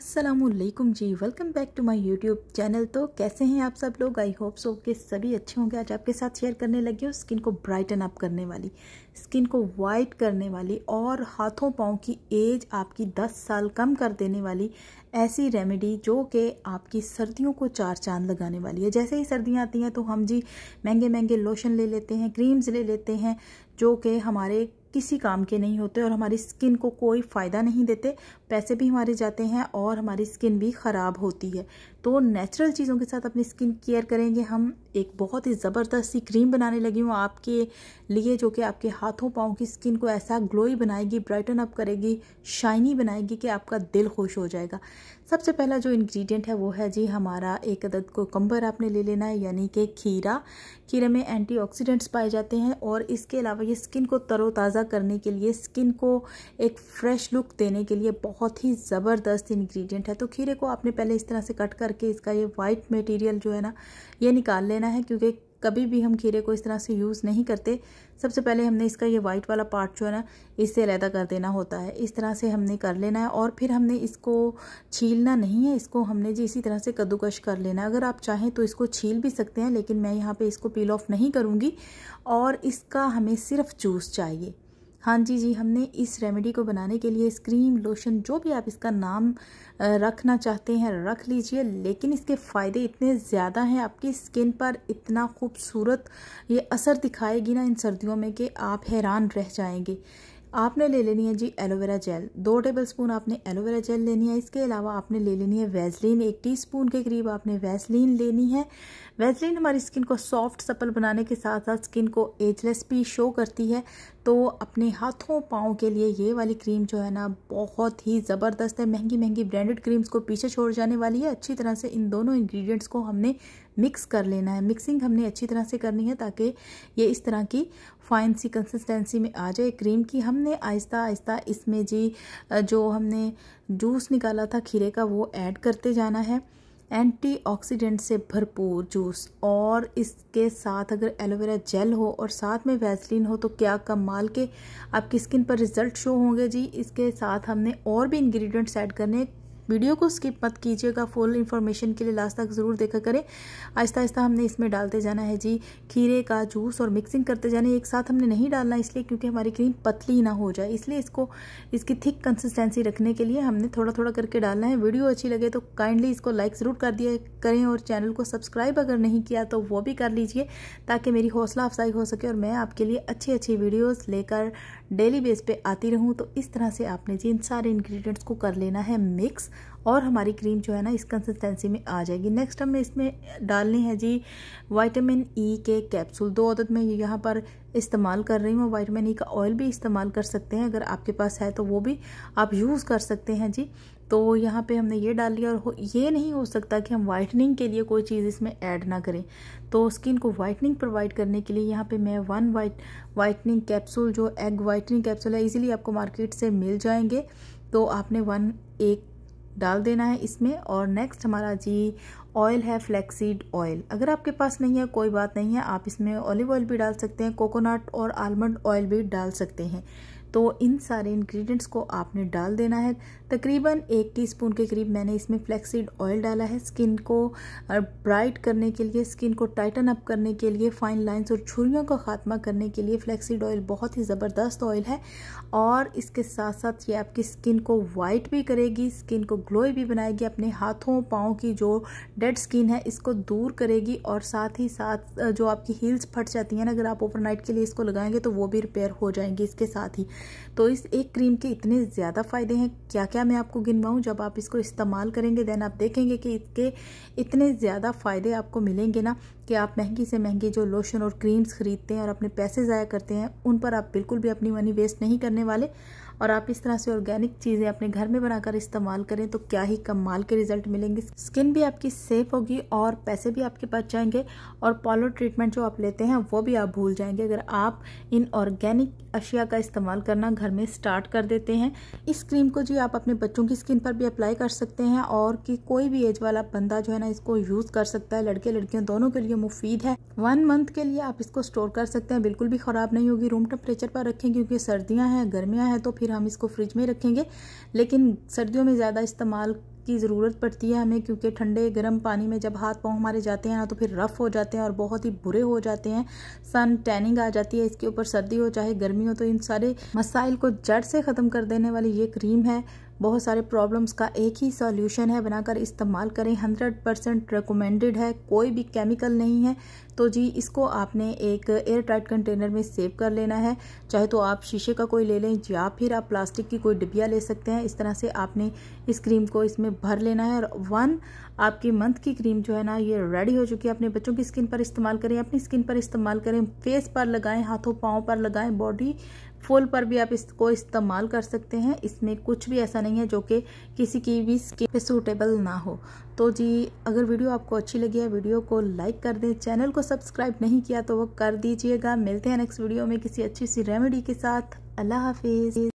Aslam ji welcome back to my YouTube channel तो कैसे हैं आप सब लोग आई होप सो के सभी अच्छे होंगे आज आपके साथ शेयर करने लगी हूँ स्किन को ब्राइटन अप करने वाली स्किन को वाइट करने वाली और हाथों पाँव की एज आपकी 10 साल कम कर देने वाली ऐसी रेमेडी जो कि आपकी सर्दियों को चार चांद लगाने वाली है जैसे ही सर्दियाँ आती हैं तो हम जी महंगे महंगे लोशन ले लेते हैं क्रीम्स ले लेते हैं जो कि हमारे किसी काम के नहीं होते और हमारी स्किन को कोई फ़ायदा नहीं देते पैसे भी हमारे जाते हैं और हमारी स्किन भी ख़राब होती है तो नेचुरल चीज़ों के साथ अपनी स्किन केयर करेंगे हम एक बहुत ही ज़बरदस्त सी क्रीम बनाने लगी हूँ आपके लिए जो कि आपके हाथों पाँव की स्किन को ऐसा ग्लोई बनाएगी ब्राइटन अप करेगी शाइनी बनाएगी कि आपका दिल खुश हो जाएगा सबसे पहला जो इंग्रेडिएंट है वो है जी हमारा एक अदद को कम्बर आपने ले लेना है यानी कि खीरा खीरे में एंटी पाए जाते हैं और इसके अलावा ये स्किन को तरोताज़ा करने के लिए स्किन को एक फ्रेश लुक देने के लिए बहुत ही ज़बरदस्त इन्ग्रीडियंट है तो खीरे को आपने पहले इस तरह से कट कर करके इसका ये वाइट मटेरियल जो है ना ये निकाल लेना है क्योंकि कभी भी हम खीरे को इस तरह से यूज़ नहीं करते सबसे पहले हमने इसका ये वाइट वाला पार्ट जो है ना इससे अलहदा कर देना होता है इस तरह से हमने कर लेना है और फिर हमने इसको छीलना नहीं है इसको हमने जी इसी तरह से कद्दूकश कर लेना है अगर आप चाहें तो इसको छील भी सकते हैं लेकिन मैं यहाँ पर इसको पील ऑफ नहीं करूँगी और इसका हमें सिर्फ जूस चाहिए हाँ जी जी हमने इस रेमेडी को बनाने के लिए स्क्रीम लोशन जो भी आप इसका नाम रखना चाहते हैं रख लीजिए लेकिन इसके फ़ायदे इतने ज़्यादा हैं आपकी स्किन पर इतना खूबसूरत ये असर दिखाएगी ना इन सर्दियों में कि आप हैरान रह जाएंगे आपने ले लेनी है जी एलोवेरा जेल दो टेबल स्पून आपने एलोवेरा जेल लेनी है इसके अलावा आपने ले लेनी है वैसलीन एक टीस्पून के करीब आपने वैसलीन लेनी है वैसलीन हमारी स्किन को सॉफ्ट सपल बनाने के साथ साथ स्किन को एजलेस भी शो करती है तो अपने हाथों पाँव के लिए ये वाली क्रीम जो है ना बहुत ही ज़बरदस्त है महंगी महंगी ब्रांडेड क्रीम्स को पीछे छोड़ जाने वाली है अच्छी तरह से इन दोनों इंग्रेडिएंट्स को हमने मिक्स कर लेना है मिक्सिंग हमने अच्छी तरह से करनी है ताकि ये इस तरह की फाइन सी कंसिस्टेंसी में आ जाए क्रीम की हमने आहिस्ता आहिस्ता इसमें जी जो हमने जूस निकाला था खीरे का वो ऐड करते जाना है एंटीऑक्सीडेंट से भरपूर जूस और इसके साथ अगर एलोवेरा जेल हो और साथ में वैसलिन हो तो क्या कमाल के आपकी स्किन पर रिजल्ट शो होंगे जी इसके साथ हमने और भी इंग्रेडिएंट्स ऐड करने वीडियो को स्किप मत कीजिएगा फुल इन्फॉर्मेशन के लिए लास्ट तक ज़रूर देखा करें आहिस्ता आहिस्ता हमने इसमें डालते जाना है जी खीरे का जूस और मिक्सिंग करते जाना है एक साथ हमने नहीं डालना इसलिए क्योंकि हमारी क्रीम पतली ना हो जाए इसलिए इसको इसकी थिक कंसिस्टेंसी रखने के लिए हमने थोड़ा थोड़ा करके डालना है वीडियो अच्छी लगे तो काइंडली इसको लाइक ज़रूर कर दिया करें और चैनल को सब्सक्राइब अगर नहीं किया तो वो भी कर लीजिए ताकि मेरी हौसला अफजाई हो सके और मैं आपके लिए अच्छी अच्छी वीडियोज़ लेकर डेली बेस पे आती रहूँ तो इस तरह से आपने जी इन सारे इंग्रेडिएंट्स को कर लेना है मिक्स और हमारी क्रीम जो है ना इस कंसिस्टेंसी में आ जाएगी नेक्स्ट हमें इसमें डालनी है जी वाइटामिन ई e के कैप्सूल दो अदद में यहाँ पर इस्तेमाल कर रही हूँ वाइटामिन ई e का ऑयल भी इस्तेमाल कर सकते हैं अगर आपके पास है तो वो भी आप यूज़ कर सकते हैं जी तो यहाँ पे हमने ये डाल लिया और ये नहीं हो सकता कि हम वाइटनिंग के लिए कोई चीज़ इसमें ऐड ना करें तो स्किन को वाइटनिंग प्रोवाइड करने के लिए यहाँ पे मैं वन वाइट वाइटनिंग कैप्सूल जो एग वाइटनिंग कैप्सूल है इजीली आपको मार्केट से मिल जाएंगे तो आपने वन एक डाल देना है इसमें और नेक्स्ट हमारा जी ऑयल है फ्लैक्सीड ऑयल अगर आपके पास नहीं है कोई बात नहीं है आप इसमें ऑलिव ऑयल भी डाल सकते हैं कोकोनट और आलमंड ऑयल भी डाल सकते हैं तो इन सारे इंग्रेडिएंट्स को आपने डाल देना है तकरीबन एक टीस्पून के करीब मैंने इसमें फ्लैक्सीड ऑयल डाला है स्किन को ब्राइट करने के लिए स्किन को टाइटन अप करने के लिए फाइन लाइंस और छुरियों का खात्मा करने के लिए फ्लैक्सीड ऑयल बहुत ही ज़बरदस्त ऑयल है और इसके साथ साथ ये आपकी स्किन को वाइट भी करेगी स्किन को ग्लोई भी बनाएगी अपने हाथों पाँव की जो डेड स्किन है इसको दूर करेगी और साथ ही साथ जो आपकी हील्स फट जाती हैं ना अगर आप ओवरनाइट के लिए इसको लगाएंगे तो वो भी रिपेयर हो जाएंगी इसके साथ ही तो इस एक क्रीम के इतने ज़्यादा फ़ायदे हैं क्या क्या मैं आपको गिनवाऊँ जब आप इसको इस्तेमाल करेंगे देन आप देखेंगे कि इसके इतने ज़्यादा फ़ायदे आपको मिलेंगे ना कि आप महंगी से महंगी जो लोशन और क्रीम्स ख़रीदते हैं और अपने पैसे ज़ाया करते हैं उन पर आप बिल्कुल भी अपनी मनी वेस्ट नहीं करने वाले और आप इस तरह से ऑर्गेनिक चीज़ें अपने घर में बनाकर इस्तेमाल करें तो क्या ही कमाल के रिजल्ट मिलेंगे स्किन भी आपकी सेफ होगी और पैसे भी आपके पास जाएंगे और पॉलो ट्रीटमेंट जो आप लेते हैं वो भी आप भूल जाएंगे अगर आप इन ऑर्गेनिक अशिया का इस्तेमाल करना घर में स्टार्ट कर देते हैं इस क्रीम को जी आप अपने बच्चों की स्किन पर भी अप्लाई कर सकते हैं और कि कोई भी एज वाला बंदा जो है ना इसको यूज़ कर सकता है लड़के लड़कियों दोनों के लिए मुफीद है वन मंथ के लिए आप इसको स्टोर कर सकते हैं बिल्कुल भी ख़राब नहीं होगी रूम टेम्परेचर पर रखें क्योंकि सर्दियाँ हैं गर्मियाँ हैं तो फिर फिर हम इसको फ्रिज में रखेंगे लेकिन सर्दियों में ज़्यादा इस्तेमाल की ज़रूरत पड़ती है हमें क्योंकि ठंडे गर्म पानी में जब हाथ पाँव हमारे जाते हैं ना तो फिर रफ़ हो जाते हैं और बहुत ही बुरे हो जाते हैं सन टैनिंग आ जाती है इसके ऊपर सर्दी हो चाहे गर्मी हो तो इन सारे मसाइल को जड़ से ख़त्म कर देने वाली ये क्रीम है बहुत सारे प्रॉब्लम्स का एक ही सॉल्यूशन है बनाकर इस्तेमाल करें हंड्रेड परसेंट रिकमेंडेड है कोई भी केमिकल नहीं है तो जी इसको आपने एक एयर टाइट कंटेनर में सेव कर लेना है चाहे तो आप शीशे का कोई ले लें या फिर आप प्लास्टिक की कोई डिबिया ले सकते हैं इस तरह से आपने इस क्रीम को इसमें भर लेना है और वन आपकी मंथ की क्रीम जो है ना ये रेडी हो चुकी है अपने बच्चों की स्किन पर इस्तेमाल करें अपनी स्किन पर इस्तेमाल करें फेस पर लगाएं हाथों पाँव पर लगाएं बॉडी फुल पर भी आप इसको इस्तेमाल कर सकते हैं इसमें कुछ भी ऐसा नहीं है जो कि किसी की भी स्किन पे सूटेबल ना हो तो जी अगर वीडियो आपको अच्छी लगी है वीडियो को लाइक कर दें चैनल को सब्सक्राइब नहीं किया तो वो कर दीजिएगा मिलते हैं नेक्स्ट वीडियो में किसी अच्छी सी रेमेडी के साथ अल्लाह हाफिज़